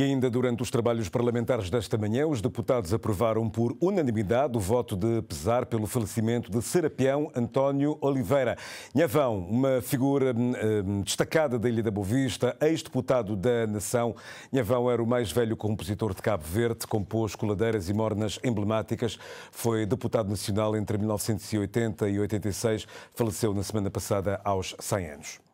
E ainda durante os trabalhos parlamentares desta manhã, os deputados aprovaram por unanimidade o voto de pesar pelo falecimento de Serapião António Oliveira. Nhavão, uma figura eh, destacada da Ilha da Bovista, ex-deputado da Nação, Nhavão era o mais velho compositor de Cabo Verde, compôs coladeiras e mornas emblemáticas, foi deputado nacional entre 1980 e 86, faleceu na semana passada aos 100 anos.